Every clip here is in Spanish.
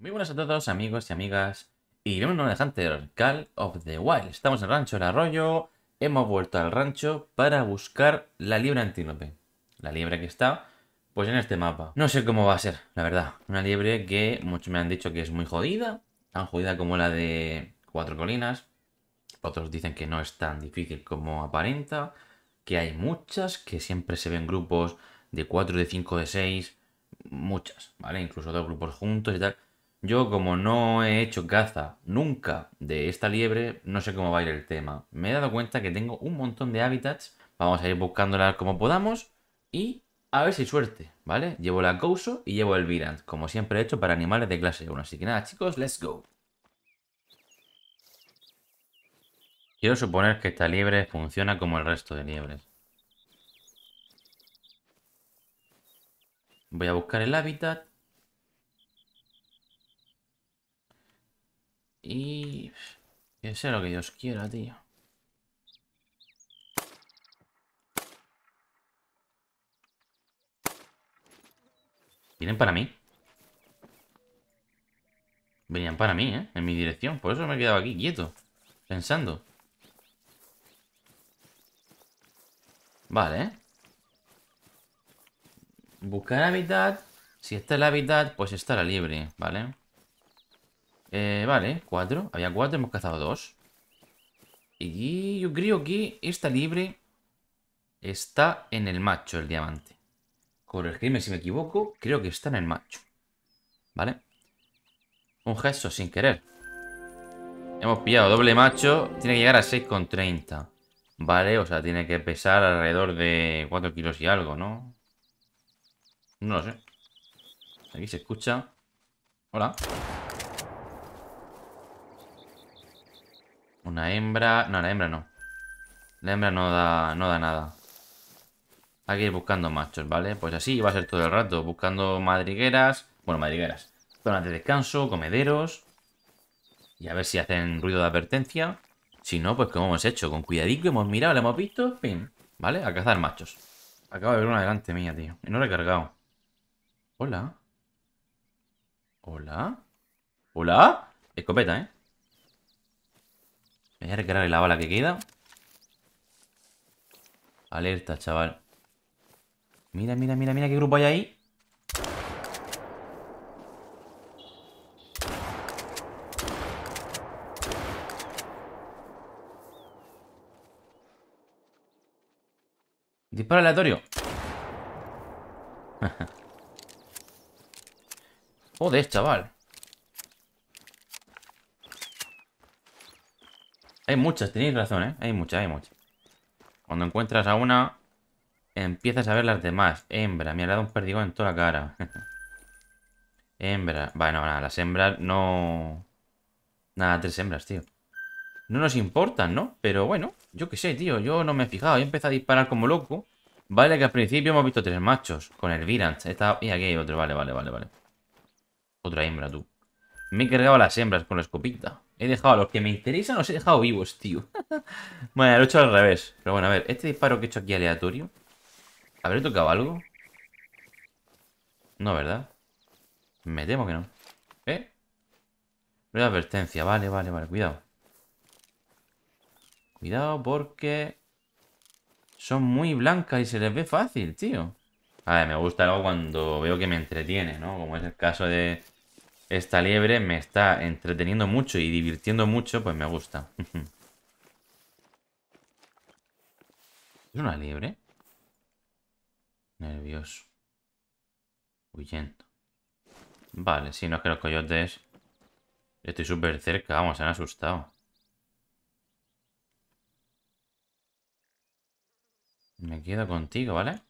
Muy buenas a todos amigos y amigas y bienvenidos a Hunter Call of the Wild. Estamos en el rancho del arroyo, hemos vuelto al rancho para buscar la liebre antílope. La liebre que está pues en este mapa. No sé cómo va a ser, la verdad. Una liebre que muchos me han dicho que es muy jodida, tan jodida como la de Cuatro Colinas. Otros dicen que no es tan difícil como aparenta, que hay muchas, que siempre se ven grupos de 4, de 5, de 6, muchas, ¿vale? Incluso dos grupos juntos y tal yo, como no he hecho caza nunca de esta liebre, no sé cómo va a ir el tema. Me he dado cuenta que tengo un montón de hábitats. Vamos a ir buscándola como podamos y a ver si hay suerte, ¿vale? Llevo la Couso y llevo el Virant, como siempre he hecho para animales de clase 1. Así que nada, chicos, let's go. Quiero suponer que esta liebre funciona como el resto de liebres. Voy a buscar el hábitat. Y... Que sea lo que Dios quiera, tío. ¿Vienen para mí? Venían para mí, ¿eh? En mi dirección. Por eso me he quedado aquí quieto. Pensando. Vale, Buscar hábitat. Si pues está el hábitat, pues estará libre, ¿vale? vale eh, vale, cuatro. Había cuatro, hemos cazado dos. Y yo creo que esta libre está en el macho, el diamante. Corregirme si me equivoco, creo que está en el macho. ¿Vale? Un gesto sin querer. Hemos pillado doble macho, tiene que llegar a 6,30. Vale, o sea, tiene que pesar alrededor de 4 kilos y algo, ¿no? No lo sé. Aquí se escucha. Hola. Una hembra... No, la hembra no. La hembra no da, no da nada. Hay que ir buscando machos, ¿vale? Pues así va a ser todo el rato. Buscando madrigueras. Bueno, madrigueras. Zonas de descanso, comederos. Y a ver si hacen ruido de advertencia. Si no, pues como hemos hecho. Con cuidadito hemos mirado, lo hemos visto. Pim. ¿Vale? A cazar machos. Acaba de ver una delante mía, tío. Y no la he cargado. Hola. Hola. Hola. Escopeta, ¿eh? Voy a recargar la bala que queda. Alerta, chaval. Mira, mira, mira, mira qué grupo hay ahí. Disparo aleatorio. Joder, chaval. Hay muchas, tenéis razón, ¿eh? Hay muchas, hay muchas. Cuando encuentras a una, empiezas a ver las demás. Hembra, me ha dado un perdigón en toda la cara. Hembra. Bueno, las hembras no... Nada, tres hembras, tío. No nos importan, ¿no? Pero bueno, yo qué sé, tío. Yo no me he fijado. Yo empecé a disparar como loco. Vale, que al principio hemos visto tres machos. Con el Virant. Y aquí hay otro. Vale, vale, vale, vale. Otra hembra, tú. Me he cargado las hembras con la escopita. He dejado a los que me interesan, los he dejado vivos, tío. bueno, lo he hecho al revés. Pero bueno, a ver, este disparo que he hecho aquí aleatorio. ¿Habré tocado algo? No, ¿verdad? Me temo que no. ¿Eh? Una advertencia. Vale, vale, vale. Cuidado. Cuidado porque... Son muy blancas y se les ve fácil, tío. A ver, me gusta algo cuando veo que me entretiene, ¿no? Como es el caso de esta liebre me está entreteniendo mucho y divirtiendo mucho, pues me gusta. ¿Es una liebre? Nervioso. Huyendo. Vale, si no es que los coyotes... estoy súper cerca, vamos, se han asustado. Me quedo contigo, ¿vale?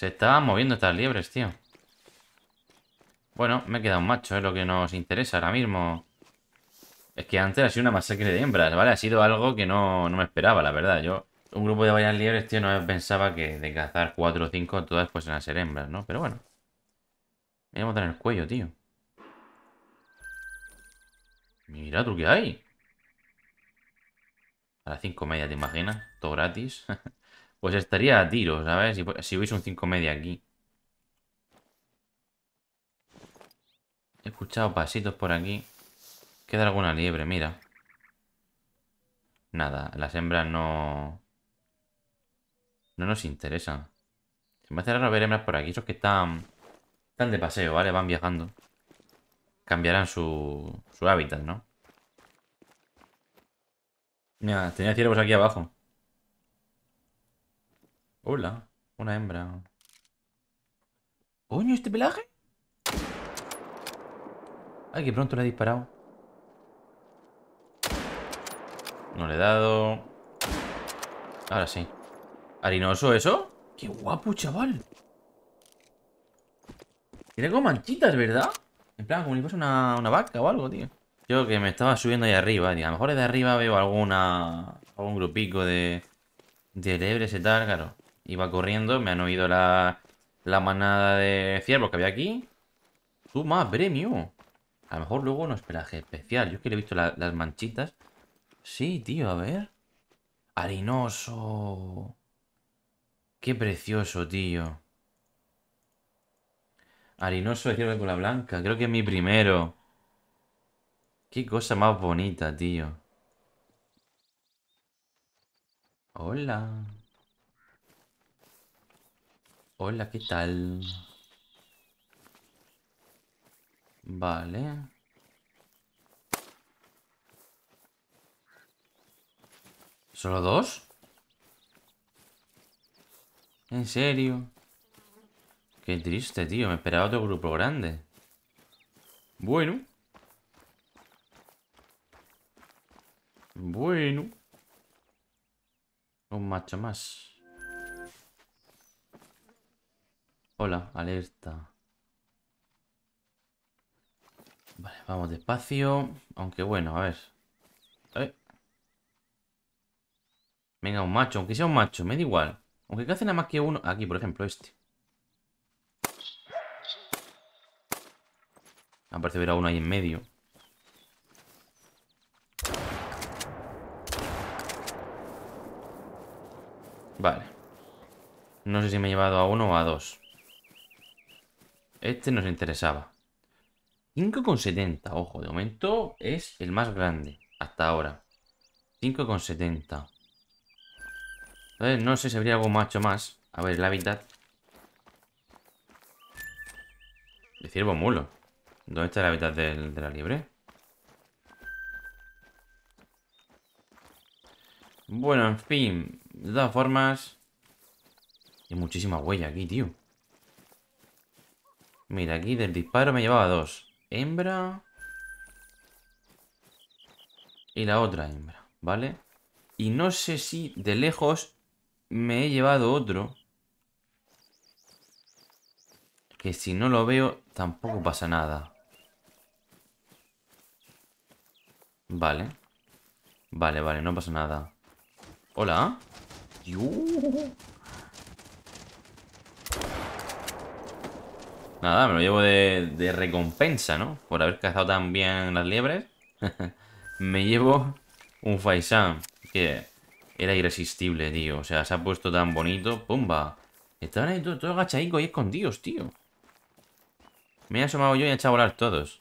Se estaban moviendo estas liebres, tío. Bueno, me queda un macho, es lo que nos interesa ahora mismo. Es que antes ha sido una masacre de hembras, ¿vale? Ha sido algo que no, me esperaba, la verdad. Yo, un grupo de varias liebres, tío, no pensaba que de cazar cuatro o cinco todas fuesen a ser hembras, ¿no? Pero bueno. Me voy a en el cuello, tío. Mira tú que hay. A las cinco y media, ¿te imaginas? Todo gratis. Pues estaría a tiro, ¿sabes? Si, si un 5,5 media aquí. He escuchado pasitos por aquí. Queda alguna liebre, mira. Nada, las hembras no... No nos interesan. Se me hace raro ver hembras por aquí. Esos que están... Están de paseo, ¿vale? Van viajando. Cambiarán su, su hábitat, ¿no? Mira, tenía ciervos aquí abajo. Hola, una hembra. ¿Coño, este pelaje? Ay, que pronto le he disparado. No le he dado. Ahora sí. ¿Harinoso eso? ¡Qué guapo, chaval! Tiene como manchitas, ¿verdad? En plan, como si fuese una, vaca o algo, tío. Yo que me estaba subiendo ahí arriba, tío. A lo mejor desde arriba veo alguna... Algún grupico de... De lebres y tal, claro. Iba corriendo, me han oído la, la manada de ciervos que había aquí. Suma premio! A lo mejor luego un hospedaje especial. Yo es que le he visto las manchitas. Sí, tío, a ver. Harinoso. Qué precioso, tío. Harinoso de ciervo de cola blanca. Creo que es mi primero. Qué cosa más bonita, tío. Hola. Hola, ¿qué tal? Vale. ¿Solo dos? ¿En serio? Qué triste, tío. Me esperaba otro grupo grande. Bueno. Bueno. Un macho más. Hola, alerta. Vale, vamos despacio. Aunque bueno, a ver. Venga, un macho. Aunque sea un macho, me da igual. Aunque que hace nada más que uno... Aquí, por ejemplo, este. Aparece ver a uno ahí en medio. Vale. No sé si me he llevado a uno o a dos. Este nos interesaba. 5,70. Ojo, de momento es el más grande hasta ahora. 5,70. A ver, no sé si habría algo macho más. A ver, la hábitat. De ciervo mulo. ¿Dónde está la hábitat del, de la liebre? Bueno, en fin. De todas formas... Hay muchísima huella aquí, tío. Mira, aquí del disparo me llevaba dos. Hembra. Y la otra hembra, ¿vale? Y no sé si de lejos me he llevado otro. Que si no lo veo, tampoco pasa nada. Vale. Vale, vale, no pasa nada. Hola. Nada, me lo llevo de, recompensa, ¿no? Por haber cazado tan bien las liebres. me llevo un Faisán, que era irresistible, tío. O sea, se ha puesto tan bonito. ¡Pumba! Estaban ahí todos todo y escondidos, tío. Me he asomado yo y he echado a volar todos.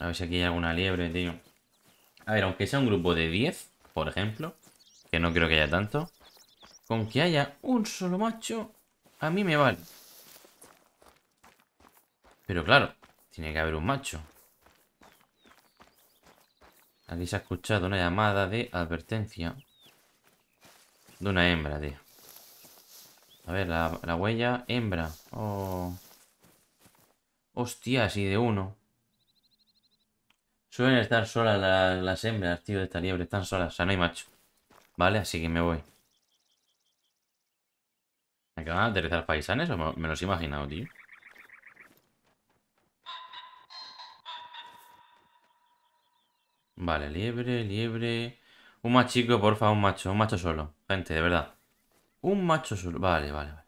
A ver si aquí hay alguna liebre, tío. A ver, aunque sea un grupo de 10, por ejemplo. Que no creo que haya tanto. Con que haya un solo macho, a mí me vale. Pero claro, tiene que haber un macho. Aquí se ha escuchado una llamada de advertencia. De una hembra, tío. A ver, la, huella hembra. Oh. Hostia, así de uno. Suelen estar solas las, hembras, tío, de esta liebre. Están solas, o sea, no hay macho. Vale, así que me voy. ¿Me acaban de aterrizar paisanes o me los he imaginado, tío? Vale, liebre, liebre. Un machico, porfa, un macho, un macho solo. Gente, de verdad. Un macho solo. Vale, vale, vale.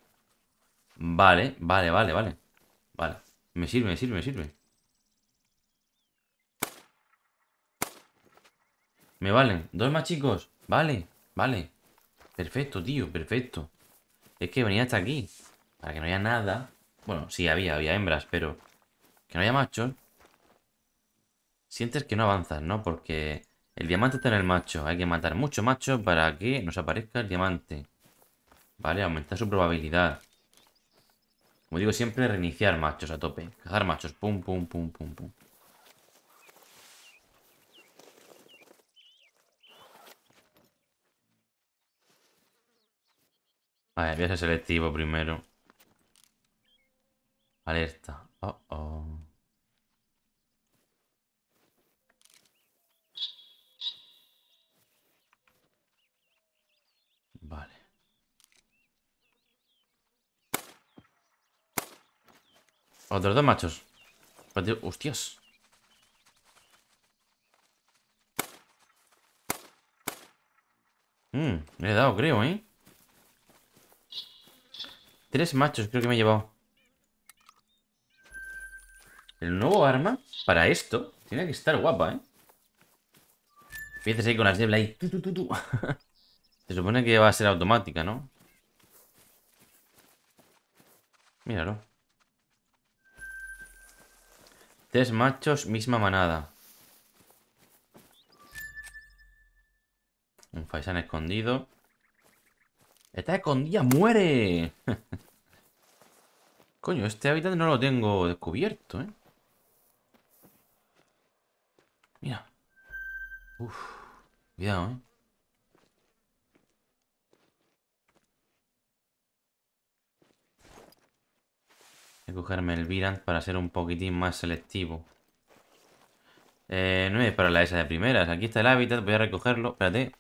Vale, vale, vale, vale. Vale. Me sirve, me sirve, me sirve. Me valen. Dos más chicos. Vale, vale. Perfecto, tío, perfecto. Es que venía hasta aquí. Para que no haya nada. Bueno, sí, había, había hembras, pero... Que no haya machos. Sientes que no avanzas, ¿no? Porque el diamante está en el macho. Hay que matar mucho machos para que nos aparezca el diamante. Vale, aumentar su probabilidad. Como digo siempre, reiniciar machos a tope. Cajar machos. Pum, pum, pum, pum, pum. Vale, voy a ser selectivo primero. Alerta. Oh, oh. Vale. Otros dos machos. Pues, hostias. Mmm, le he dado, creo, ¿eh? Tres machos creo que me he llevado. El nuevo arma para esto tiene que estar guapa, ¿eh? Empiezas ahí con las nieblas ahí. Tu, tu, tu, Se supone que va a ser automática, ¿no? Míralo. Tres machos, misma manada. Un faisán escondido. Está escondida, muere. Coño, este hábitat no lo tengo descubierto, ¿eh? Mira. Uf, cuidado, ¿eh? Voy a cogerme el Virant para ser un poquitín más selectivo. Eh, no es para la esa de primeras. Aquí está el hábitat, voy a recogerlo. Espérate.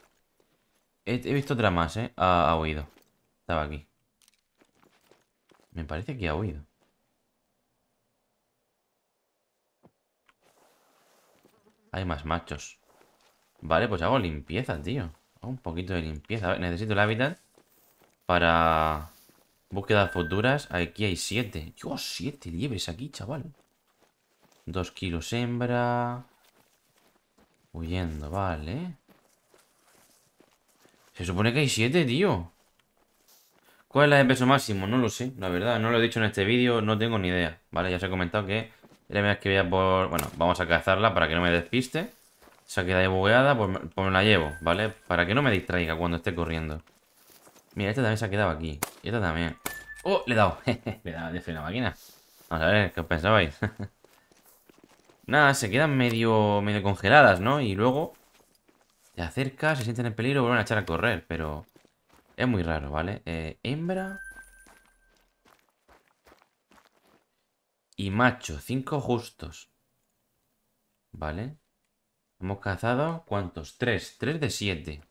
He, visto otra más, ¿eh? Ha, huido. Estaba aquí. Me parece que ha huido. Hay más machos. Vale, pues hago limpieza, tío. Hago un poquito de limpieza. A ver, necesito el hábitat para búsquedas futuras. Aquí hay siete. ¡yo siete liebres aquí, chaval. Dos kilos hembra. Huyendo, vale. Se supone que hay 7, tío. ¿Cuál es la de peso máximo? No lo sé, la verdad. No lo he dicho en este vídeo, no tengo ni idea. Vale, ya os he comentado que que voy por... Bueno, vamos a cazarla para que no me despiste. Se ha quedado bugueada, pues, pues, me la llevo, ¿vale? Para que no me distraiga cuando esté corriendo. Mira, esta también se ha quedado aquí. Y esta también. ¡Oh! Le he dado. le he dado, de máquina. Vamos a ver, ¿qué os pensabais? Nada, se quedan medio, medio congeladas, ¿no? Y luego se acerca, se sienten en peligro, vuelven a echar a correr, pero... Es muy raro, ¿vale? Eh, hembra... Y macho, cinco justos. ¿Vale? Hemos cazado... ¿Cuántos? Tres. Tres de siete.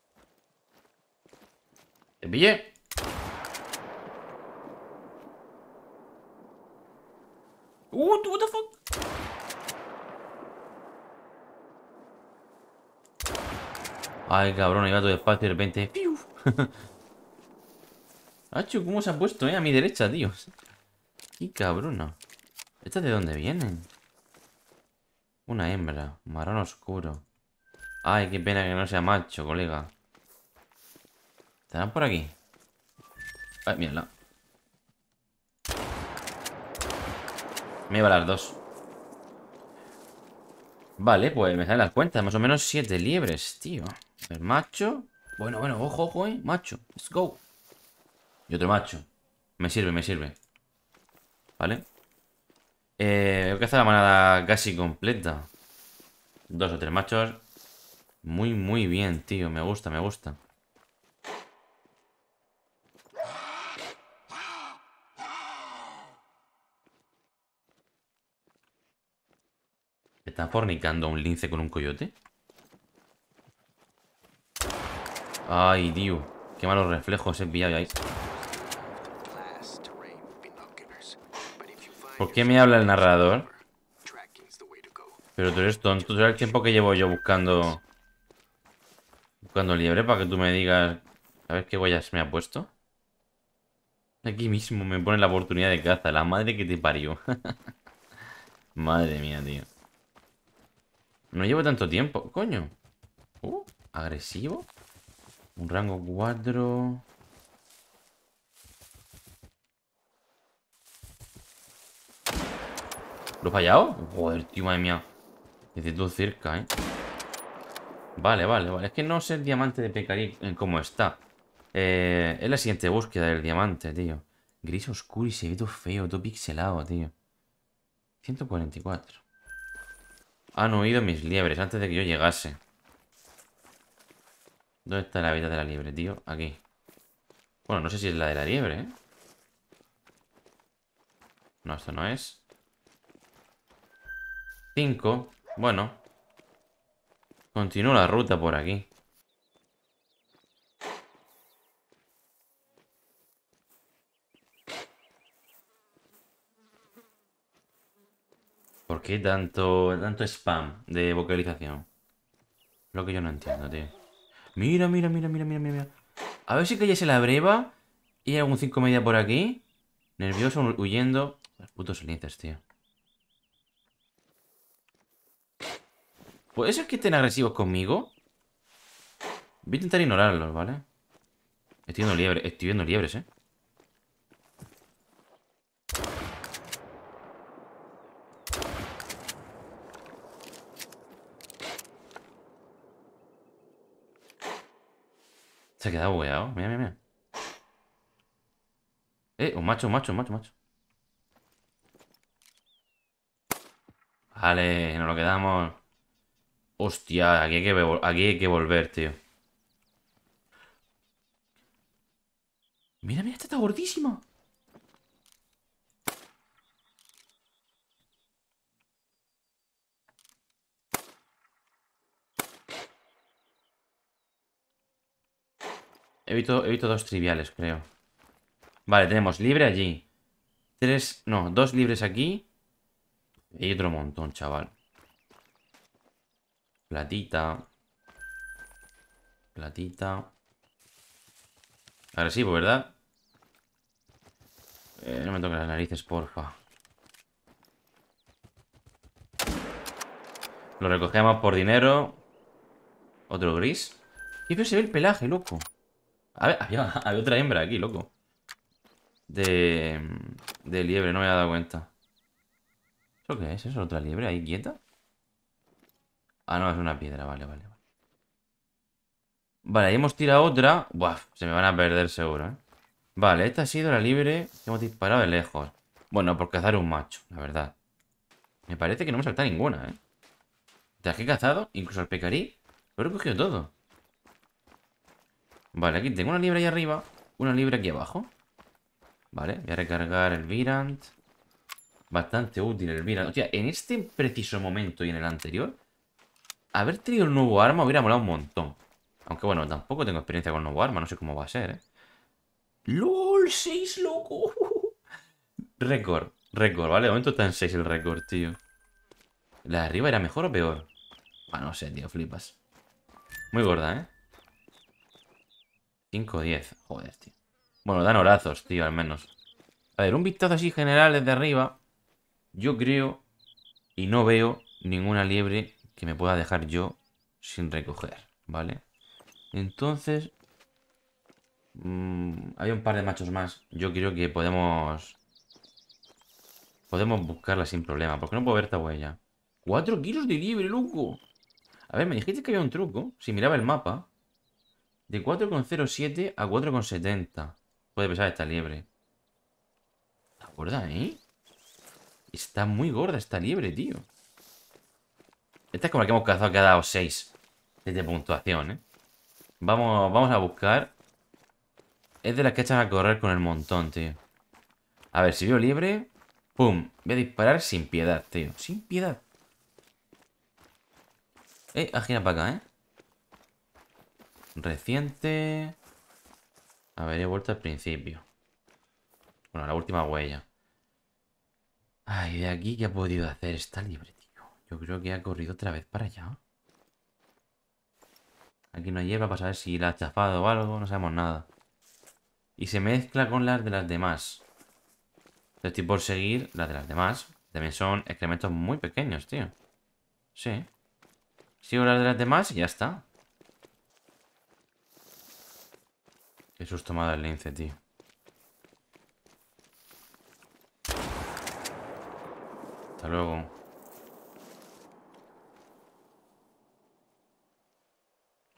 ¡Te pillé! ¡Uh! ¿What the fuck? Ay, cabrón, iba todo despacio de repente. ¡Piu! Achu, ¿cómo se ha puesto, eh? A mi derecha, tío. Qué cabrón. ¿Estas de dónde vienen? Una hembra. Marrón oscuro. Ay, qué pena que no sea macho, colega. ¿Estarán por aquí? Ay, mírala. Me iba a las dos. Vale, pues me salen las cuentas. Más o menos siete liebres, tío. El macho. Bueno, bueno, ojo, ojo, eh. Macho. Let's go. Y otro macho. Me sirve, me sirve. ¿Vale? Eh, creo que hacer la manada casi completa. Dos o tres machos. Muy, muy bien, tío. Me gusta, me gusta. ¿Está fornicando un lince con un coyote? Ay, tío. Qué malos reflejos he pillado ahí. ¿Por qué me habla el narrador? Pero tú eres tonto. ¿Tú sabes el tiempo que llevo yo buscando... Buscando liebre para que tú me digas... A ver qué huellas me ha puesto? Aquí mismo me pone la oportunidad de caza. La madre que te parió. madre mía, tío. No llevo tanto tiempo. Coño. Uh, agresivo. Un rango 4. ¿Lo he fallado? Joder, tío, madre mía. decir, todo cerca, ¿eh? Vale, vale, vale. Es que no sé el diamante de pecarí eh, cómo está. Eh, es la siguiente búsqueda del diamante, tío. Gris oscuro y se ve todo feo, todo pixelado, tío. 144. Han huido mis liebres antes de que yo llegase. ¿Dónde está la vida de la liebre, tío? Aquí. Bueno, no sé si es la de la liebre, ¿eh? No, esto no es. 5. Bueno. Continúa la ruta por aquí. ¿Por qué tanto, tanto spam de vocalización? Lo que yo no entiendo, tío. Mira, mira, mira, mira, mira, mira. A ver si que se la breva. Y hay algún 5 media por aquí. Nervioso, huyendo. Los putos linces, tío. ¿Puede ser que estén agresivos conmigo? Voy a intentar ignorarlos, ¿vale? Estoy viendo liebres, estoy viendo liebres, ¿eh? Se ha quedado weado. Mira, mira, mira. Eh, un macho, un macho, un macho, un macho. Vale, nos lo quedamos. Hostia, aquí aquí hay que volver, tío. Mira, mira, esta está gordísima. He visto, dos triviales, creo. Vale, tenemos libre allí. Tres, no, dos libres aquí. Y otro montón, chaval. Platita. Platita. Agresivo, pues, ¿verdad? Eh, no me toques las narices, porfa. Lo recogemos por dinero. Otro gris. Y se ve el pelaje, loco. A había, otra hembra aquí, loco. De, de liebre, no me había dado cuenta. ¿Eso qué es? ¿Es otra liebre ahí quieta? Ah, no, es una piedra, vale, vale. Vale, vale ahí hemos tirado otra. Buah, se me van a perder seguro, ¿eh? Vale, esta ha sido la libre que hemos disparado de lejos. Bueno, por cazar un macho, la verdad. Me parece que no me salta ninguna, ¿eh? De aquí he cazado, incluso el pecarí, lo he recogido todo. Vale, aquí tengo una libra ahí arriba. Una libra aquí abajo. Vale, voy a recargar el Virant. Bastante útil el Virant. Hostia, en este preciso momento y en el anterior, haber tenido el nuevo arma hubiera molado un montón. Aunque bueno, tampoco tengo experiencia con nuevo arma, no sé cómo va a ser, ¿eh? ¡LOL! ¡Seis, loco! récord, récord, ¿vale? De momento está en 6 el récord, tío. ¿La de arriba era mejor o peor? Ah, no sé, tío, flipas. Muy gorda, ¿eh? 5, 10. Joder, tío. Bueno, dan horazos, tío, al menos. A ver, un vistazo así general desde arriba. Yo creo y no veo ninguna liebre que me pueda dejar yo sin recoger, ¿vale? Entonces... Había mm, hay un par de machos más. Yo creo que podemos... Podemos buscarla sin problema. Porque no puedo ver esta huella. ¡Cuatro kilos de liebre, loco! A ver, me dijiste que había un truco. Si miraba el mapa... De 4,07 a 4,70. Puede pesar esta liebre. Está gorda, ¿eh? Está muy gorda esta liebre, tío. Esta es como la que hemos cazado que ha dado 6 de puntuación, ¿eh? Vamos, vamos a buscar. Es de las que echan a correr con el montón, tío. A ver, si veo liebre... ¡Pum! Voy a disparar sin piedad, tío. Sin piedad. Eh, agina para acá, ¿eh? Reciente. A ver, he vuelto al principio. Bueno, la última huella. Ay, de aquí, ¿qué ha podido hacer? Está libre, tío. Yo creo que ha corrido otra vez para allá. Aquí nos lleva para saber si la ha chafado o algo. No sabemos nada. Y se mezcla con las de las demás. estoy por seguir las de las demás. También son excrementos muy pequeños, tío. Sí. Sigo las de las demás y ya está. Qué susto me el lince, tío. Hasta luego.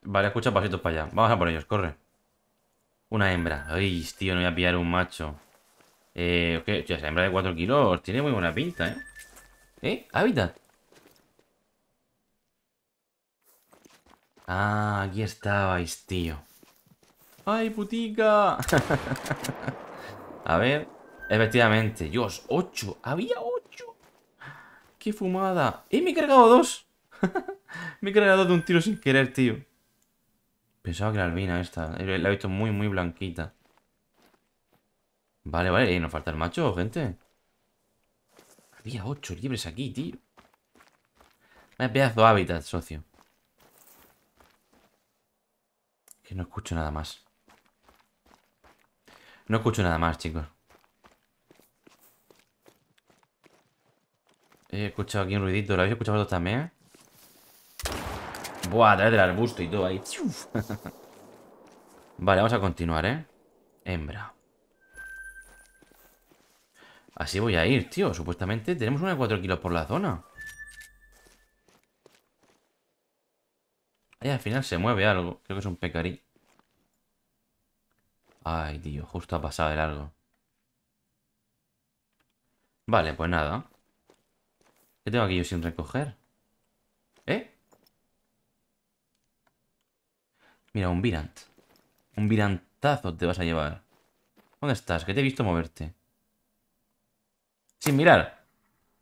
Vale, escucha pasitos para allá. Vamos a por ellos, corre. Una hembra. Ay, tío, no voy a pillar un macho. Eh, ¿qué? Tío, hembra de 4 kilos tiene muy buena pinta, ¿eh? ¿Eh? Hábitat. Ah, aquí estabais, tío. ¡Ay, putica! a ver. Efectivamente. Dios, 8. Había 8. ¡Qué fumada! ¡Y me he cargado dos! me he cargado de un tiro sin querer, tío. Pensaba que la albina esta. Eh, la he visto muy, muy blanquita. Vale, vale. Y nos falta el macho, gente. Había 8 libres aquí, tío. Me pedazo hábitat, socio. Que no escucho nada más. No escucho nada más, chicos. He escuchado aquí un ruidito. ¿Lo habéis escuchado vosotros también? Buah, trae del arbusto y todo ahí. vale, vamos a continuar, ¿eh? Hembra. Así voy a ir, tío. Supuestamente tenemos una de 4 kilos por la zona. Ahí al final se mueve algo. Creo que es un pecarí. Ay, tío, justo ha pasado el algo. Vale, pues nada. ¿Qué tengo aquí yo sin recoger? ¿Eh? Mira, un Virant. Un Virantazo te vas a llevar. ¿Dónde estás? Que te he visto moverte. Sin mirar.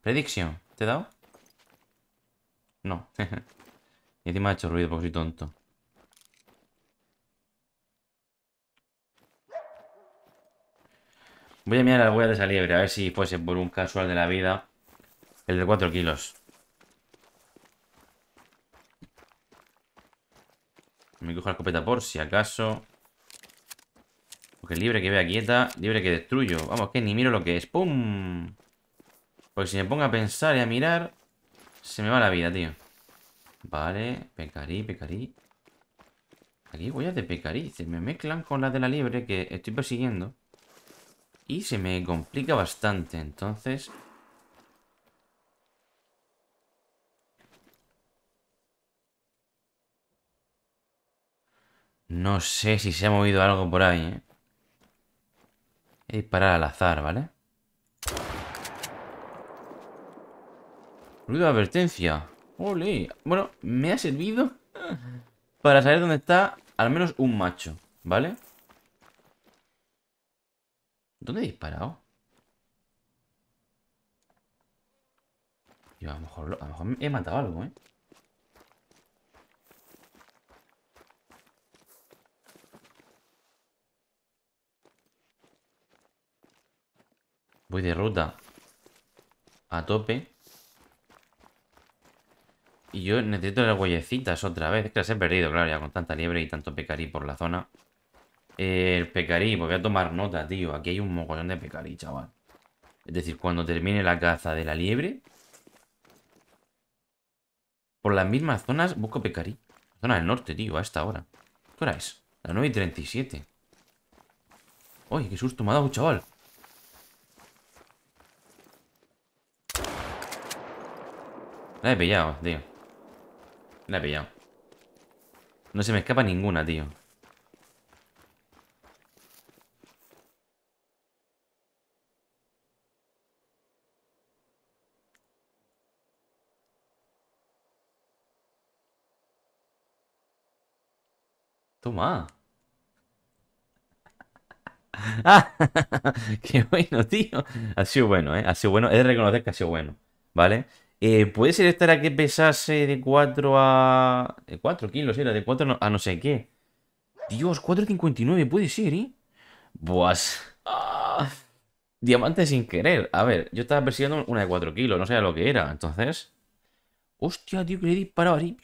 Prediction. ¿Te he dado? No. y encima ha hecho ruido porque soy tonto. Voy a mirar la huella de esa liebre, a ver si fuese por un casual de la vida. El de 4 kilos. Me cojo la escopeta por si acaso. Porque libre que vea quieta, libre que destruyo. Vamos, que ni miro lo que es. ¡Pum! Porque si me pongo a pensar y a mirar, se me va la vida, tío. Vale, pecarí, pecarí. Aquí huellas de pecarí. Se me mezclan con las de la liebre que estoy persiguiendo. Y se me complica bastante, entonces... No sé si se ha movido algo por ahí, ¿eh? Voy al azar, ¿vale? Ruido de advertencia. ¡Ole! Bueno, me ha servido para saber dónde está al menos un macho, ¿vale? ¿Dónde he disparado? Yo a lo mejor, he matado algo, ¿eh? Voy de ruta a tope. Y yo necesito las huellecitas otra vez. Que las he perdido, claro, ya con tanta liebre y tanto pecarí por la zona el pecarí, voy a tomar nota, tío. Aquí hay un mogollón de pecarí, chaval. Es decir, cuando termine la caza de la liebre... Por las mismas zonas busco pecarí. Zona del norte, tío, a esta hora. ¿Qué hora es? La 9 y 37. Uy, qué susto me ha dado, chaval. La he pillado, tío. La he pillado. No se me escapa ninguna, tío. Toma. Ah, qué bueno, tío. Ha sido bueno, ¿eh? Ha sido bueno. He de reconocer que ha sido bueno, ¿vale? Eh, puede ser esta era que pesase de 4 a... De 4 kilos era, de 4 a no sé qué. Dios, 4.59 puede ser, ¿eh? Buas. Ah, diamante sin querer. A ver, yo estaba persiguiendo una de 4 kilos, no sabía lo que era. Entonces... Hostia, tío, que le he disparado ahí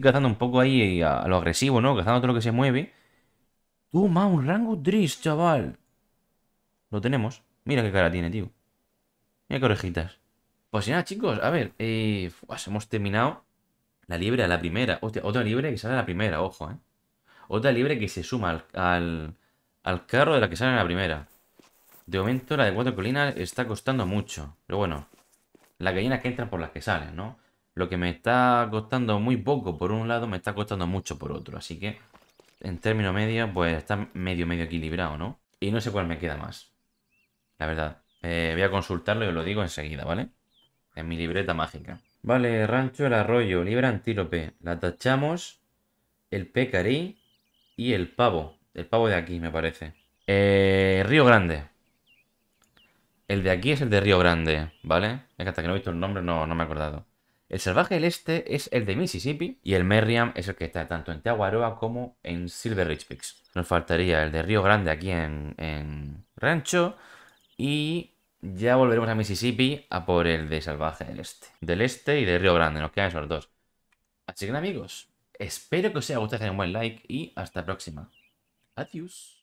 cazando un poco ahí eh, a, lo agresivo, ¿no? Cazando todo lo que se mueve. Toma, un rango 3, chaval. Lo tenemos. Mira qué cara tiene, tío. Mira qué orejitas. Pues nada, chicos, a ver, eh, hemos terminado la libre a la primera. otra libre que sale a la primera, ojo, ¿eh? Otra libre que se suma al, carro de la que sale a la primera. De momento la de cuatro colinas está costando mucho. Pero bueno, las gallinas que entran por las que salen, ¿no? Lo que me está costando muy poco por un lado, me está costando mucho por otro. Así que en términos medios, pues está medio, medio equilibrado, ¿no? Y no sé cuál me queda más. La verdad. Eh, voy a consultarlo y os lo digo enseguida, ¿vale? En mi libreta mágica. Vale, rancho el arroyo, libra antílope. La tachamos, el pecarí y el pavo. El pavo de aquí, me parece. Eh, Río Grande. El de aquí es el de Río Grande, ¿vale? Es que hasta que no he visto el nombre no, no me he acordado. El salvaje del este es el de Mississippi y el Merriam es el que está tanto en Tawaroa como en Silver Ridge Peaks. Nos faltaría el de Río Grande aquí en, Rancho y ya volveremos a Mississippi a por el de salvaje del este. Del este y de Río Grande, nos quedan esos dos. Así que amigos, espero que os haya gustado, un buen like y hasta la próxima. Adiós.